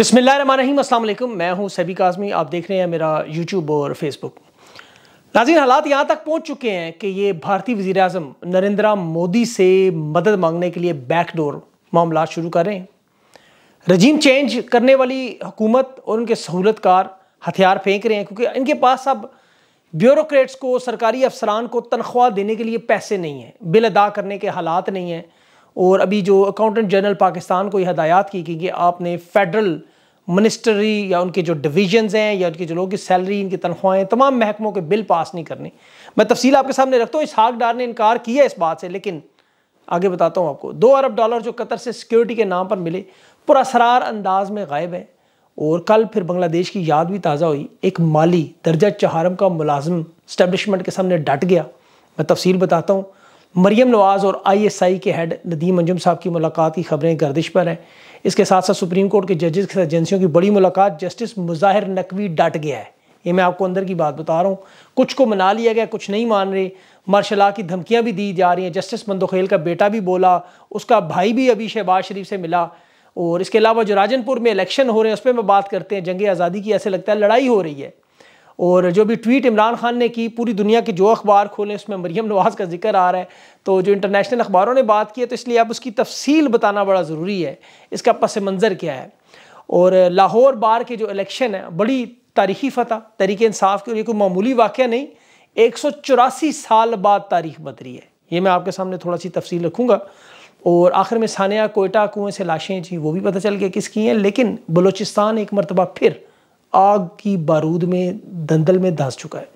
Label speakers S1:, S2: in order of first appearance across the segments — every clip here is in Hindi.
S1: बसमिल मैं हूं सैबिक काजमी आप देख रहे हैं मेरा यूट्यूब और फेसबुक नाजिन हालात यहाँ तक पहुँच चुके हैं कि ये भारतीय वजीर अजम नरेंद्र मोदी से मदद मांगने के लिए बैकडोर मामला शुरू कर रहे हैं रजीम चेंज करने वाली हुकूमत और उनके सहूलतकार हथियार फेंक रहे हैं क्योंकि इनके पास अब ब्यूरोक्रेट्स को सरकारी अफसरान को तनख्वाह देने के लिए पैसे नहीं हैं बिल अदा करने के हालात नहीं हैं और अभी जो अकाउंटेंट जनरल पाकिस्तान को यह हदायत की कि आपने फेडरल मिनिस्ट्री या उनके जो डिविजन्स हैं या उनके जो लोगों की सैलरी इनकी तनख्वाहें तमाम महकमों के बिल पास नहीं करने मैं तफसील आपके सामने रखता हूँ इस हाक डार ने इनकार किया इस बात से लेकिन आगे बताता हूँ आपको दो अरब डॉलर जो कतर से सिक्योरिटी के नाम पर मिले पुरासरार अंदाज में गायब हैं और कल फिर बांग्लादेश की याद भी ताज़ा हुई एक माली दर्जा चहारम का मुलाजम स्टैब्लिशमेंट के सामने डट गया मैं तफसील बताता हूँ मरियम नवाज़ और आईएसआई के हेड नदीम अंजुम साहब की मुलाकात की खबरें गर्दिश पर हैं इसके साथ साथ सुप्रीम कोर्ट के जजेस के साथ एजेंसियों की बड़ी मुलाकात जस्टिस मुजाहिर नकवी डट गया है ये मैं आपको अंदर की बात बता रहा हूँ कुछ को मना लिया गया कुछ नहीं मान रहे मार्शला की धमकियाँ भी दी जा रही हैं जस्टिस मंदोखेल का बेटा भी बोला उसका भाई भी अभी शहबाज शरीफ से मिला और इसके अलावा जो राजनपुर में इलेक्शन हो रहे हैं उस पर मैं बात करते हैं जंग आज़ादी की ऐसे लगता है लड़ाई हो रही है और जो भी ट्वीट इमरान खान ने की पूरी दुनिया के जो अखबार खोलें उसमें मरीम नवाज़ का जिक्र आ रहा है तो जो इंटरनेशनल अखबारों ने बात की है तो इसलिए अब उसकी तफसील बताना बड़ा ज़रूरी है इसका पस मंज़र क्या है और लाहौर बार के जो इलेक्शन है बड़ी तारीखी फतह तरीके इंसाफ के लिए कोई मामूली वाक़ नहीं एक सौ चौरासी साल बाद तारीख बदरी है ये मैं आपके सामने थोड़ा सी तफसील रखूँगा और आखिर में सानिया कोयटा कुएँ से लाशें जी वो भी पता चल गया किसकी हैं लेकिन बलूचिस्तान एक मरतबा फिर आग की बारूद में दंदल में धंस चुका है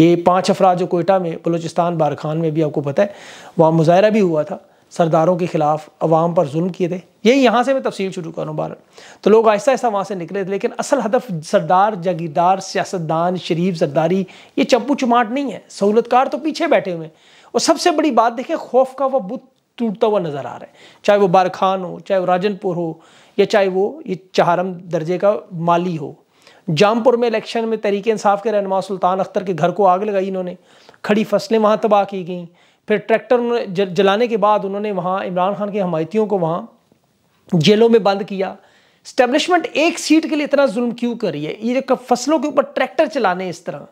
S1: ये पांच अफराज जो कोयटा में बलोचिस्तान बारखान में भी आपको पता है वहाँ मुजाहरा भी हुआ था सरदारों के ख़िलाफ़ अवाम पर जुल्म किए थे यही यहाँ से मैं तफसील शुरू करूँ बार तो लोग आहिस्ता आहिस्ता वहाँ से निकले थे लेकिन असल हदफ सरदार जागीरदार सियासतदान शरीफ सरदारी ये चप्पू चुमाट नहीं है सहूलतकार तो पीछे बैठे हुए हैं और सबसे बड़ी बात देखें खौफ का वह बुत टूटता हुआ नज़र आ रहा है चाहे वो बारखान हो चाहे वो राजनपुर हो या चाहे वो ये चहारम दर्जे का माली हो जामपुर में इलेक्शन में तरीके इंसाफ के रहनमा सुल्तान अख्तर के घर को आग लगाई इन्होंने खड़ी फसलें वहाँ तबाह की गई फिर ट्रैक्टर जलाने के बाद उन्होंने वहाँ इमरान खान के हमायतियों को वहाँ जेलों में बंद किया स्टैब्लिशमेंट एक सीट के लिए इतना जुल्म क्यों रही है ये फसलों के ऊपर ट्रैक्टर चलाने इस तरह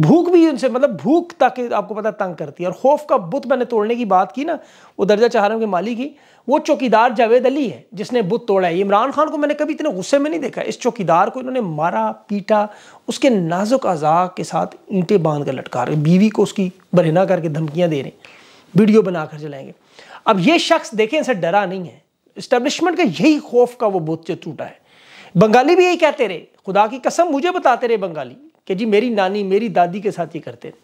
S1: भूख भी उनसे मतलब भूख ताकि आपको पता तंग करती है और खौफ का बुत मैंने तोड़ने की बात की ना वो दर्जा रहे के माली की वो चौकीदार जावेद अली है जिसने बुत तोड़ा है इमरान खान को मैंने कभी इतने गुस्से में नहीं देखा इस चौकीदार को इन्होंने मारा पीटा उसके नाजुक अज़ा के साथ ईंटें बांध कर लटका रहे बीवी को उसकी बरहना करके धमकियाँ दे रहे वीडियो बना कर चलाएंगे अब ये शख्स देखें इसे डरा नहीं है इस्टेब्लिशमेंट का यही खौफ का वो बुत जो टूटा है बंगाली भी यही कहते रहे खुदा की कसम मुझे बताते रहे बंगाली कि जी मेरी नानी मेरी दादी के साथ ये करते थे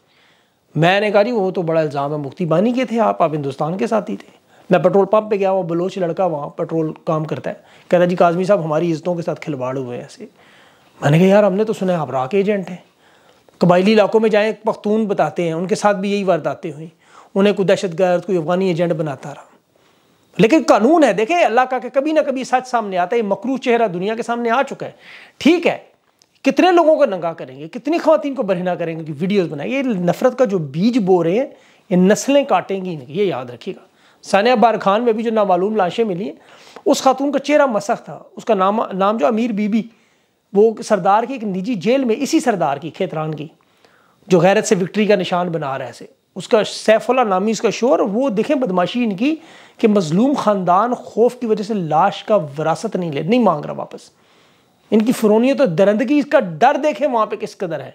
S1: मैंने कहा जी वो तो बड़ा इल्ज़ाम है मुफ्ती बानी के थे आप आप हिंदुस्तान के साथ ही थे मैं पेट्रोल पंप पे गया वो बलोच लड़का वहाँ पेट्रोल काम करता है कहता जी काजमी साहब हमारी इज्जतों के साथ खिलवाड़ हुए ऐसे मैंने कहा यार हमने तो सुना है आप राक एजेंट हैं कबायली इलाकों में जाएँ पख्तून बताते हैं उनके साथ भी यही वारदातें हुई उन्हें कोई दहशत गर्द कोई अफगानी एजेंट बनाता रहा लेकिन कानून है देखें अल्लाह का कभी ना कभी सच सामने आता है मकरू चेहरा दुनिया के सामने आ चुका है ठीक है कितने लोगों को नंगा करेंगे कितनी खातन को बरहना करेंगे कि वीडियोस बनाए ये नफरत का जो बीज बो रहे हैं ये नस्लें काटेंगी नहीं ये याद रखिएगा सानिया बार खान में भी जो नामालूम लाशें मिली हैं उस खातून का चेहरा मसख था उसका नाम नाम जो अमीर बीबी वो सरदार की एक निजी जेल में इसी सरदार की खेतरान की जो गैरत से विक्ट्री का निशान बना रहा है से उसका सैफुल्ला नामी उसका शोर वो देखें बदमाशी इनकी कि मजलूम ख़ानदान खौफ की वजह से लाश का विरासत नहीं ले नहीं मांग रहा वापस इनकी फ़्रोनीत तो दरंदगी इसका डर देखें वहाँ पे किस कदर है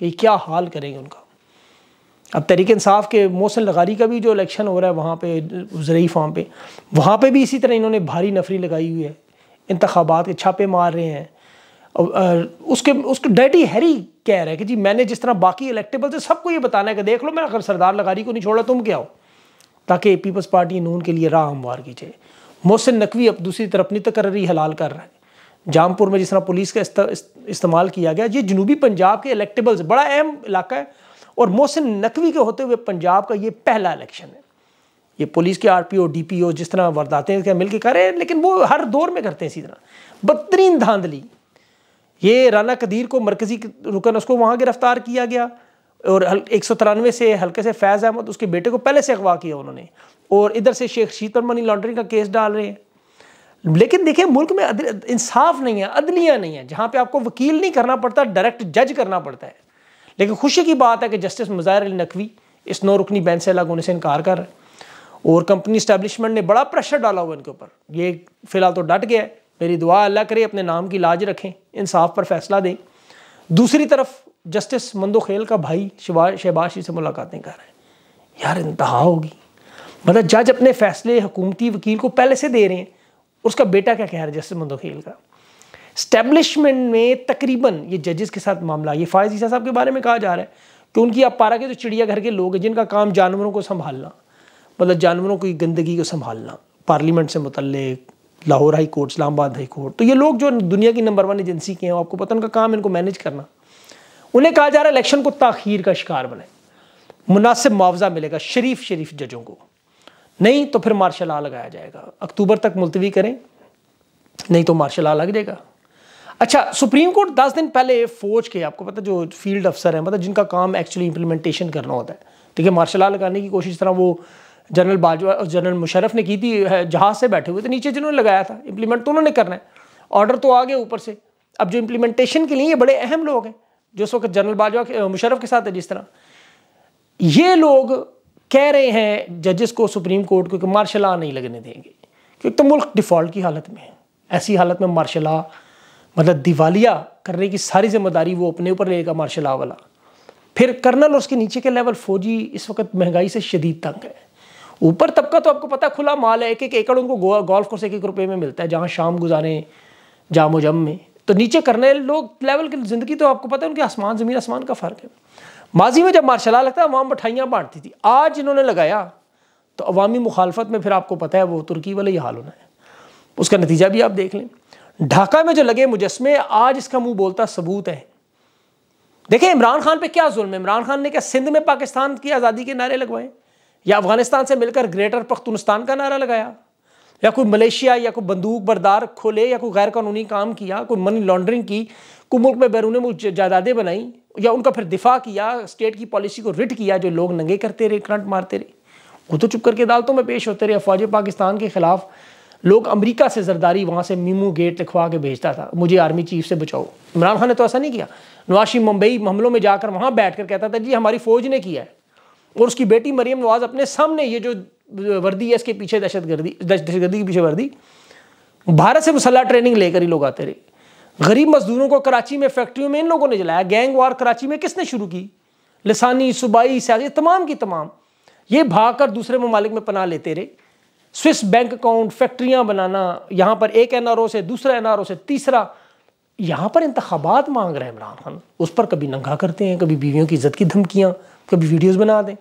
S1: कि क्या हाल करेंगे उनका अब तहरीक इंसाफ के मोहसिन लगारी का भी जो इलेक्शन हो रहा है वहाँ पे जरिए फॉर्म पे वहाँ पे भी इसी तरह इन्होंने भारी नफरी लगाई हुई है इंतबात के छापे मार रहे हैं और उसके उसको डैडी हैरी कह रहे हैं कि जी मैंने जिस तरह बाकी इलेक्टेबल से सबको ये बताना है कि देख लो मैं अगर सरदार लगारी को नहीं छोड़ा तुम क्या हो ताकि पीपल्स पार्टी नून के लिए राह हमवार कीजिए मोहसिन नकवी अब दूसरी तरफ अपनी तकर्री हलाल कर रहा है जामपुर में जिस तरह पुलिस का इस्तेमाल किया गया ये जनूबी पंजाब के इलेक्टेबल्स बड़ा अहम इलाका है और मोहसिन नकवी के होते हुए पंजाब का ये पहला इलेक्शन है ये पुलिस के आरपीओ डीपीओ जिस तरह वारदातें हैं मिल के कर रहे हैं लेकिन वो हर दौर में करते हैं इसी तरह बदतरीन धांधली ये राना कदीर को मरकज़ी रुकन उसको वहाँ गिरफ्तार किया गया और एक सौ तिरानवे से हल्के से फैज़ अहमद उसके बेटे को पहले से अगवा किया उन्होंने और इधर से शेख शीतल मनी लॉन्ड्रिंग का केस डाल रहे हैं लेकिन देखिए मुल्क में इंसाफ नहीं है अदलियाँ नहीं है जहाँ पे आपको वकील नहीं करना पड़ता डायरेक्ट जज करना पड़ता है लेकिन खुशी की बात है कि जस्टिस मुजाहिर अली नकवी इस नौ रुकनी बेंच से अलग होने से इनकार कर रहे और कंपनी स्टैब्लिशमेंट ने बड़ा प्रेशर डाला हुआ इनके ऊपर ये फ़िलहाल तो डट गया है मेरी दुआ अल्लाह करे अपने नाम की लाज रखें इंसाफ पर फैसला दें दूसरी तरफ जस्टिस मंदोखेल का भाई शहबाज से मुलाकातें कर रहे हैं यार इंतहा होगी मतलब जज अपने फैसले हुकूमती वकील को पहले से दे रहे हैं उसका बेटा क्या कह रहा है जस्टिस मुंदखील का स्टैब्लिशमेंट में तकरीबन ये जजेस के साथ मामला ये फायज ईसा साहब के बारे में कहा जा रहा है कि उनकी आप पारा के जो चिड़ियाघर के लोग हैं जिनका काम जानवरों को संभालना मतलब जानवरों की गंदगी को संभालना पार्लियामेंट से मुतलक Lahore high court Islamabad high court तो ये लोग जो दुनिया की नंबर वन एजेंसी के हैं आपको पता उनका काम इनको मैनेज करना उन्हें कहा जा रहा है इलेक्शन को ताखीर का शिकार बनाए मुनासिब मुआवजा मिलेगा शरीफ शरीफ जजों को नहीं तो फिर मार्शल लॉ लगाया जाएगा अक्टूबर तक मुलतवी करें नहीं तो मार्शल लॉ लग जाएगा अच्छा सुप्रीम कोर्ट दस दिन पहले फौज के आपको पता जो फील्ड अफसर हैं मतलब जिनका काम एक्चुअली इंप्लीमेंटेशन करना होता है ठीक है मार्शल लॉ लगाने की कोशिश तरह वो जनरल बाजवा और जनरल मुशरफ ने की थी जहाज से बैठे हुए थे नीचे जिन्होंने लगाया था इम्प्लीमेंट तो उन्होंने करना है ऑर्डर तो आ गया ऊपर से अब जो इम्प्लीमेंटेशन के लिए ये बड़े अहम लोग हैं जो उस वक्त जनरल बाजवा मुशरफ के साथ है जिस तरह ये लोग कह रहे हैं जजेस को सुप्रीम कोर्ट को कि मार्शल लॉ नहीं लगने देंगे क्योंकि तो मुल्क डिफ़ॉल्ट की हालत में है ऐसी हालत में मार्शल लॉ मतलब दिवालिया करने की सारी जिम्मेदारी वो अपने ऊपर लेगा मार्शल लॉ वाला फिर कर्नल और उसके नीचे के लेवल फौजी इस वक्त महंगाई से शदीद तंग है ऊपर तबका तो आपको पता खुला माल है एक एक एकड़ उनको गोल्फ कोर्स एक एक रुपये में मिलता है जहाँ शाम गुजारें जाम जम में तो नीचे कर्नल लोग लेवल की ज़िंदगी तो आपको पता है उनके आसमान ज़मीन आसमान का फ़र्क है माजी में जब मार्शल लगता अवाम मिठाइयाँ बांटती थी आज इन्होंने लगाया तो अवामी मुखालफत में फिर आपको पता है वो तुर्की वाला ही हाल होना है उसका नतीजा भी आप देख लें ढाका में जो लगे मुजस्मे आज इसका मुंह बोलता सबूत है देखें इमरान खान पे क्या जुल्म है इमरान खान ने क्या सिंध में पाकिस्तान की आज़ादी के नारे लगवाए या अफगानिस्तान से मिलकर ग्रेटर पख्तुनिस्तान का नारा लगाया या कोई मलेशिया या कोई बंदूक बरदार खोले या कोई गैर कानूनी काम किया कोई मनी लॉन्ड्रिंग की कोई मुल्क में बैरून मुल्क जायदादें बनाई या उनका फिर दिफा किया स्टेट की पॉलिसी को रिट किया जो लोग नंगे करते रहे करंट मारते रहे वो तो चुप करके अदालतों में पेश होते रहे फौज पाकिस्तान के ख़िलाफ़ लोग अमेरिका से जरदारी वहाँ से मीमू गेट लिखवा के भेजता था मुझे आर्मी चीफ से बचाओ इमरान खान ने तो ऐसा नहीं किया नवाशी मुंबई हमलों में जाकर वहाँ बैठ कर कहता था जी हमारी फ़ौज ने किया है और उसकी बेटी मरियम नवाज अपने सामने ये जो वर्दी है इसके पीछे दहशत गर्दी दहशत गर्दी के पीछे वर्दी भारत से मुसल्ला ट्रेनिंग लेकर ही लोग आते रहे गरीब मजदूरों को कराची में फैक्ट्रियों में इन लोगों ने जलाया गैंग वार कराची में किसने शुरू की लसानी सूबाई सियासी तमाम की तमाम ये भाग कर दूसरे ममालिक में पना लेते रहे स्विस बैंक अकाउंट फैक्ट्रियाँ बनाना यहाँ पर एक एन आर ओ से दूसरा एन आर ओ से तीसरा यहाँ पर इंतबात मांग रहे हैं इमरान खान उस पर कभी नंगा करते हैं कभी बीवियों की इज्जत की धमकियाँ कभी वीडियोज़ बना दें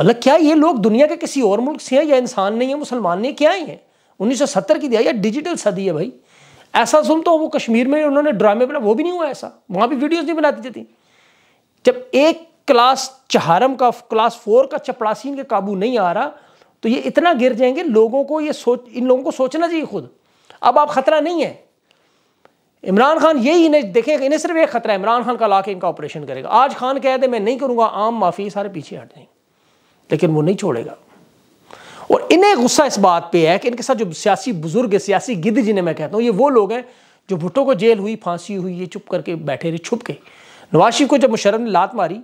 S1: मतलब क्या ये लोग दुनिया के किसी और मुल्क से हैं या इंसान नहीं है मुसलमान नहीं क्या ही हैं उन्नीस सौ सत्तर की दिया या डिजिटल सदी है भाई ऐसा जुल्म तो वो कश्मीर में उन्होंने ड्रामे बना वो भी नहीं हुआ ऐसा वहाँ भी वीडियोज़ नहीं बनाती जाती जब एक क्लास चहारम का क्लास फोर का चपरासी इनके काबू नहीं आ रहा तो ये इतना गिर जाएंगे लोगों को ये सोच इन लोगों को सोचना चाहिए खुद अब आप ख़तरा नहीं है इमरान खान यही इन्हें देखें इन्हें सिर्फ एक खतरा इमरान खान का ला के इनका ऑपरेशन करेगा आज खान कह दे मैं नहीं करूँगा आम माफ़ी सारे पीछे हट जाएंगे लेकिन वो नहीं छोड़ेगा और इन्हें गुस्सा इस बात पे है कि इनके साथ जो सियासी बुजुर्ग है सियासी गिद्ध जिन्हें मैं कहता हूँ ये वो लोग हैं जो भुट्टो को जेल हुई फांसी हुई ये चुप करके बैठे रहे छुप के नवाज को जब मुशरफ ने लात मारी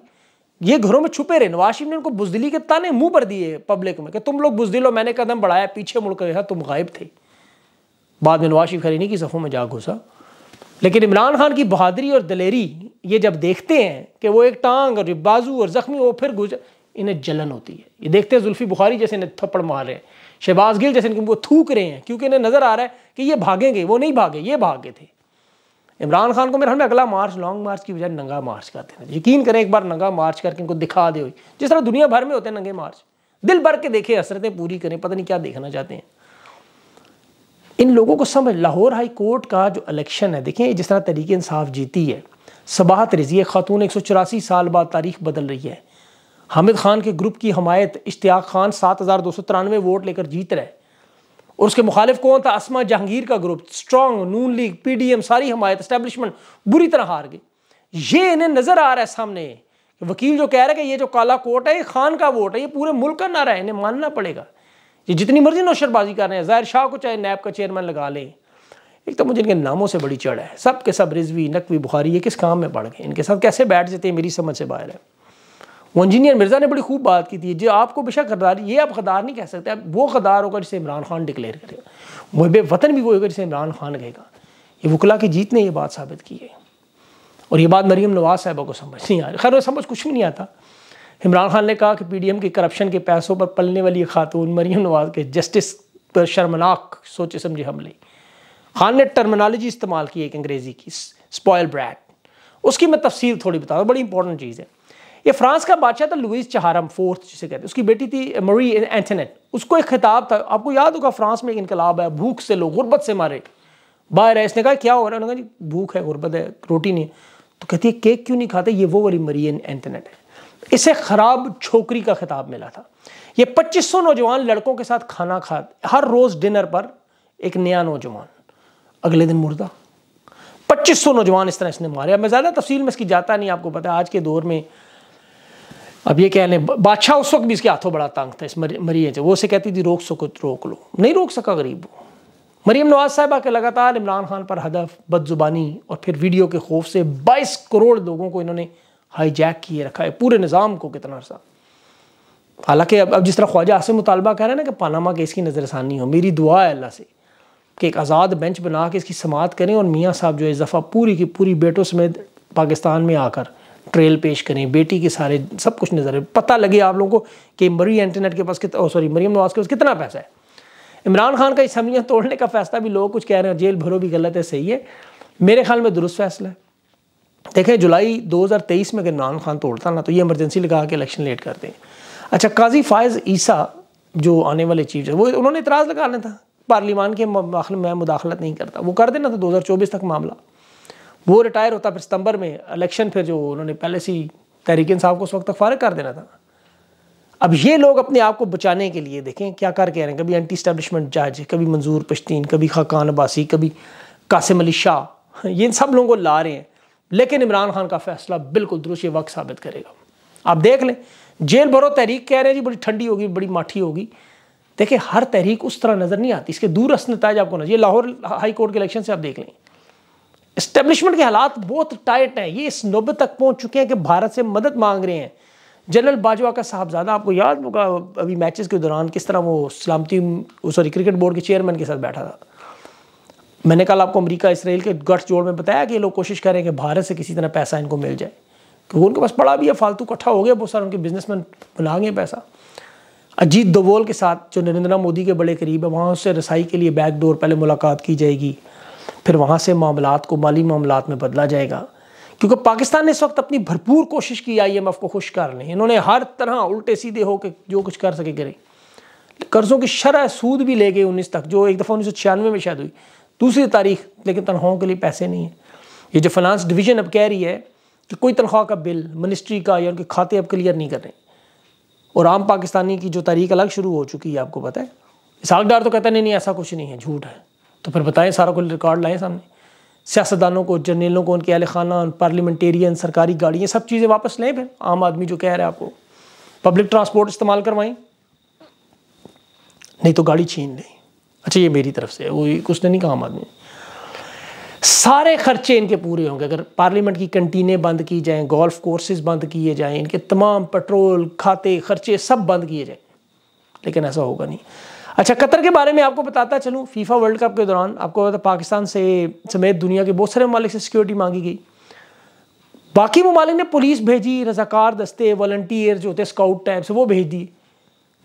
S1: ये घरों में छुपे रहे नवाज ने उनको बुजदिली के ताने मुंह पर दिए पब्लिक में कि तुम लोग बुजदिल हो मैंने कदम बढ़ाया पीछे मुड़ कर देखा तुम गायब थे बाद में नवाज शरीफ खरीनी की सफ़ों में जा घुसा लेकिन इमरान खान की बहादुरी और दलेरी ये जब देखते हैं कि वो एक टांग और बाजू और ज़ख्मी वो फिर गुजर इन्हें जलन होती है ये देखते हैं जुल्फी बुखारी जैसे इन्हें थप्पड़ मार रहे हैं शहबाज गिल जैसे इनको थूक रहे हैं क्योंकि इन्हें नज़र आ रहा है कि ये भागेंगे वो नहीं भागे ये भागे थे इमरान खान को मेरे हमें अगला मार्च लॉन्ग मार्च की बजाय नंगा मार्च कर देना यकीन करें एक बार नंगा मार्च करके इनको दिखा दे जिस तरह दुनिया भर में होते हैं नंगे मार्च दिल भर के देखे हसरतें पूरी करें पता नहीं क्या देखना चाहते हैं इन लोगों को समझ लाहौर हाई कोर्ट का जो इलेक्शन है देखें जिस तरह तरीके इंसाफ जीती है सबाहत रजी खातून एक साल बाद तारीख बदल रही है हामिद खान के ग्रुप की हमायत इश्तियाक खान सात हज़ार दो सौ तिरानवे वोट लेकर जीत रहे और उसके मुखालिफ कौन था असमा जहांगीर का group strong Noon league P D M सारी हमायत इस्टेबलिशमेंट बुरी तरह हार गई ये इन्हें नज़र आ रहा है सामने वकील जो कह रहे हैं कि ये जो काला कोट है ये खान का वोट है ये पूरे मुल्क का नारा है इन्हें मानना पड़ेगा ये जितनी मर्जी नौशरबाजी कर रहे हैं ज़ाहिर शाह को चाहे नैब का चेयरमैन लगा लें एक तो मुझे इनके नामों से बड़ी चढ़ है सब के सब रिजवी नकवी बुखारी ये किस काम में पड़ गए इनके साथ कैसे बैठ जाते हैं मेरी समझ से बाहर है इंजीनियर मिर्ज़ा ने बड़ी खूब बात की थी जो आपको बेशक गदार ये आप गदार नहीं कह सकते आप वो गदार होगा जिसे इमरान खान डिक्लेयर करेगा वो वतन भी वो होगा जिसे इमरान खान कहेगा ये वकला की जीत ने ये बात साबित की है और ये बात मरीम नवाज साहबा को समझ नहीं आ रही खैर समझ कुछ भी नहीं आता इमरान खान ने कहा कि पी डी एम के करप्शन के पैसों पर पलने वाली खातून मरीम नवाज के जस्टिस पर शर्मनाक सोचे समझे हमले खान ने टर्मिनोलॉजी इस्तेमाल की एक अंग्रेज़ी की स्पॉयल ब्रैड उसकी मैं तफसील थोड़ी बता रहा हूँ बड़ी इंपॉर्टेंट चीज़ है ये फ्रांस का बादशाह था लुइस चहारम फोर्थ जिसे कहते हैं उसकी बेटी थी मरी एंथनेट उसको एक खिताब था आपको याद होगा फ्रांस में एक इनकलाब है भूख से लोग गुर्बत से मारे बाहर है इसने कहा क्या हो रहा है उन्होंने कहा जी भूख है गुर्बत है रोटी नहीं तो कहती है केक क्यों नहीं खाते ये वो वाली मरी एंथनेट है इसे ख़राब छोकरी का खिताब मिला था ये 2500 नौजवान लड़कों के साथ खाना खा हर रोज़ डिनर पर एक नया नौजवान अगले दिन मुर्दा 2500 नौजवान इस तरह इसने मारे अब मैं ज़्यादा तफसील में इसकी जाता नहीं आपको पता आज के दौर में अब ये कह लें बादशाह उस वक्त भी इसके हाथों बड़ा तंग था इस मरियम से वो उसे कहती थी रोक सको रोक लो नहीं रोक सका गरीब वो मरीम नवाज साहबा के लगातार इमरान खान पर हदफ बदजुबानी और फिर वीडियो के खौफ से बाईस करोड़ लोगों को इन्होंने हाईजैक किए रखा है पूरे निज़ाम को कितना सा हालांकि अब अब जिस तरह ख्वाजा आसम मुतालबा कह रहे हैं ना कि पानामा केस की नज़रसानी हो मेरी दुआ है अल्लाह से कि एक आज़ाद बेंच बना के इसकी समात करें और मियाँ साहब जो है दफ़ा पूरी की पूरी बेटों समेत पाकिस्तान में आकर ट्रेल पेश करें बेटी के सारे सब कुछ नजर है पता लगे आप लोगों को कि मरी एंटरनेट के पास कितना सॉरी मरीम नवाज के पास कितना पैसा है इमरान खान का इसम्बलियाँ तोड़ने का फैसला भी लोग कुछ कह रहे हैं जेल भरो भी गलत है सही है मेरे ख्याल में दुरुस्त फैसला है देखें जुलाई 2023 में अगर इमरान खान तोड़ता ना तो ये इमरजेंसी लगा के इलेक्शन लेट कर दें अच्छा काजी फायज़ ईसा जो आने वाले चीफ वो उन्होंने इतराज़ लगा लेना था पार्लीमान के मैं मुदाखलत नहीं करता वो कर देना था चौबीस तक मामला वो रिटायर होता फिर सितंबर में इलेक्शन फिर जो उन्होंने पहले से ही तहरीक साहब को उस वक्त तक फारग कर देना था अब ये लोग अपने आप को बचाने के लिए देखें क्या कर कह रहे हैं कभी एंटी स्टैब्लिशमेंट जज कभी मंजूर पश्तीन कभी खाकान अब्बासी कभी कासिम अली शाह ये इन सब लोगों को ला रहे हैं लेकिन इमरान खान का फैसला बिल्कुल दुरुस्त वक्त साबित करेगा आप देख लें जेल भरो तहरीक कह रहे हैं जी बड़ी ठंडी होगी बड़ी माठी होगी देखिए हर तहरीक उस तरह नज़र नहीं आती इसके दूर रस नतज आपको नजर ये लाहौर हाई कोर्ट के इलेक्शन से आप देख लें इस्टेब्लिशमेंट के हालात बहुत टाइट हैं ये इस नौबत तक पहुंच चुके हैं कि भारत से मदद मांग रहे हैं जनरल बाजवा का साहबजादा आपको याद होगा अभी मैचेस के दौरान किस तरह वो सलामती सॉरी क्रिकेट बोर्ड के चेयरमैन के साथ बैठा था मैंने कल आपको अमेरिका इसराइल के गठ जोड़ में बताया कि ये लोग कोशिश करें कि भारत से किसी तरह पैसा इनको मिल जाए क्योंकि तो उनके पास पड़ा भी है फालतू इकट्ठा हो गया बहुत सारे उनके बिजनेसमैन बना गए पैसा अजीत दोवोल के साथ जो नरेंद्र मोदी के बड़े करीब है वहाँ उससे रसाई के लिए बैकडोर पहले मुलाकात की जाएगी फिर वहाँ से मामला को माली मामला में बदला जाएगा क्योंकि पाकिस्तान ने इस वक्त अपनी भरपूर कोशिश की आई एम एफ को खुश करने इन्होंने हर तरह उल्टे सीधे होकर जो कुछ कर सके करें कर्ज़ों की शरह सूद भी ले गए उन्नीस तक जो एक दफ़ा उन्नीस सौ छियानवे में शायद हुई दूसरी तारीख लेकिन तनख्वाहों के लिए पैसे नहीं हैं ये जो फाइनेंस डिवीज़न अब कह रही है कि कोई तनख्वाह का बिल मिनिस्ट्री का या उनके खाते अब क्लियर नहीं कर रहे और आम पाकिस्तानी की जो तारीख अलग शुरू हो चुकी है आपको पता है इसाकदार तो कहते नहीं नहीं ऐसा कुछ नहीं है झूठ है तो फिर बताएं सारा कुछ रिकॉर्ड लाएं सामने सियासतदानों को जर्नलों को उनके अहल खाना पार्लियामेंटेरियन सरकारी गाड़ियाँ सब चीज़ें वापस लें फिर आम आदमी जो कह रहे हैं आपको पब्लिक ट्रांसपोर्ट इस्तेमाल करवाएं नहीं तो गाड़ी छीन लें अच्छा ये मेरी तरफ से वो कुछ तो नहीं कहा आम आदमी सारे खर्चे इनके पूरे होंगे अगर पार्लियामेंट की कंटीनें बंद की जाएं गोल्फ कोर्सेज बंद किए जाएं इनके तमाम पेट्रोल खाते खर्चे सब बंद किए जाएं लेकिन ऐसा होगा नहीं अच्छा कतर के बारे में आपको बताता चलूँ फीफा वर्ल्ड कप के दौरान आपको पता पाकिस्तान से समेत दुनिया के बहुत सारे ममालिक से सिक्योरिटी मांगी गई बाकी ममालिक ने पुलिस भेजी रजाकार दस्ते वॉल्टियर जो होते स्काउट टाइप्स वो भेज दिए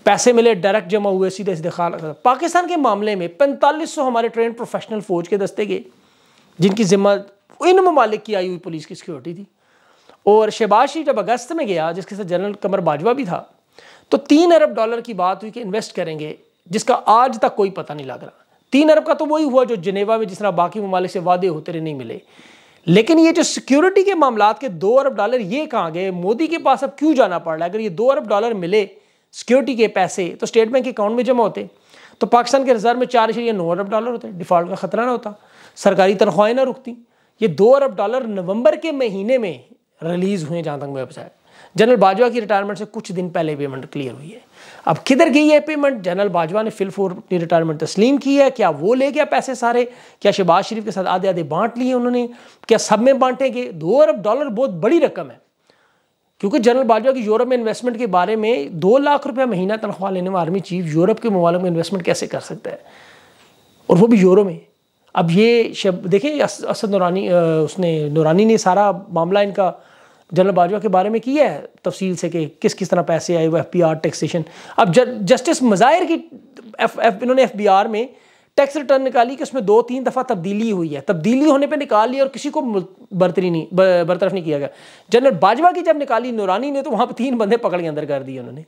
S1: पैसे मिले डायरेक्ट जमा हुए सीधे सीधे खाल पाकिस्तान के मामले में पैंतालीस सौ हमारे ट्रेन प्रोफेशनल फौज के दस्ते गए जिनकी जिम्मा इन ममालिक की आई हुई पुलिस की सिक्योरिटी थी और शहबाज शरीफ जब अगस्त में गया जिसके साथ जनरल कमर बाजवा भी था तो तीन अरब डॉलर की बात हुई कि इन्वेस्ट करेंगे जिसका आज तक कोई पता नहीं लग रहा तीन अरब का तो वही हुआ जो जिनेवा में जिस तरह बाकी ममालिक से वादे होते रहे नहीं मिले लेकिन ये जो सिक्योरिटी के मामला के दो अरब डॉलर ये कहाँ गए मोदी के पास अब क्यों जाना पड़ रहा है अगर ये दो अरब डॉलर मिले सिक्योरिटी के पैसे तो स्टेट बैंक के अकाउंट में जमा होते तो पाकिस्तान के रिजर्व में चार या नौ अरब डॉलर होते डिफॉल्ट का खतरा ना होता सरकारी तनख्वाहें ना रुकती ये दो अरब डॉलर नवंबर के महीने में रिलीज़ हुए जहाँ तक मैं जनरल बाजवा की रिटायरमेंट से कुछ दिन पहले पेमेंट क्लियर हुई है अब किधर गई है पेमेंट जनरल बाजवा ने फिलफोर अपनी रिटायरमेंट तस्लीम की है क्या वो ले गया पैसे सारे क्या शहबाज शरीफ के साथ आधे आधे बांट लिए उन्होंने क्या सब में बांटे गए दो अरब डॉलर बहुत बड़ी रकम है क्योंकि जनरल बाजवा की यूरोप में इन्वेस्टमेंट के बारे में दो लाख रुपया महीना तनख्वाह लेने वाला आर्मी चीफ यूरोप के ममालक में इन्वेस्टमेंट कैसे कर सकता है और वो भी यूरो में अब ये शब देखिए असद नौरानी उसने नौरानी ने सारा मामला इनका जनरल बाजवा के बारे में किया है तफसील से कि किस किस तरह पैसे आए वो एफ बी आर टैक्सेशन अब जस्टिस मज़ाहिर की एफ एफ इन्होंने एफ बी आर में टैक्स रिटर्न निकाली कि उसमें दो तीन दफ़ा तब्दीली हुई है तब्दीली होने पर निकाल ली और किसी को बरतरी नहीं बरतरफ नहीं किया गया जनरल बाजवा की जब निकाली नूरानी ने तो वहाँ पर तीन बंदे पकड़ के अंदर कर दिए उन्होंने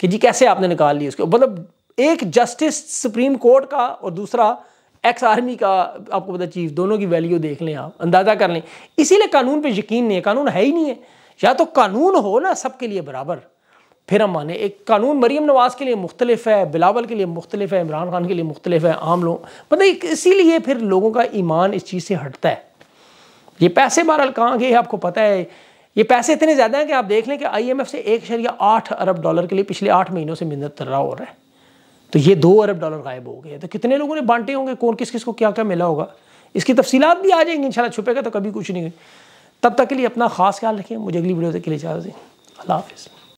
S1: कि जी कैसे आपने निकाल ली उसको मतलब एक जस्टिस सुप्रीम कोर्ट का और दूसरा एक्स आर्मी का आपको पता चीफ दोनों की वैल्यू देख लें आप अंदाज़ा कर लें इसीलिए कानून पे यकीन नहीं है कानून है ही नहीं है या तो कानून हो ना सबके लिए बराबर फिर हम माने एक कानून मरीम नवाज़ के लिए मुख्तलिफ है बिलावल के लिए मुख्तलिफ है इमरान खान के लिए मुख्तलिफ है आम लोग मतलब इसीलिए फिर लोगों का ईमान इस चीज़ से हटता है ये पैसे बहरहाल कहाँ गए आपको पता है ये पैसे इतने ज़्यादा हैं कि आप देख लें कि एफ़ से एक शरिया आठ अरब डॉलर के लिए पिछले आठ महीनों से मिन्नत तर्रा हो रहा है तो ये दो अरब डॉलर गायब हो गए तो कितने लोगों ने बांटे होंगे कौन किस किस को क्या क्या मिला होगा इसकी तफसीलात भी आ जाएंगी इंशाल्लाह छुपेगा तो कभी कुछ नहीं तब तक के लिए अपना खास ख्याल रखें मुझे अगली वीडियो तक के लिए इजाज़त दें अल्लाह हाफिज़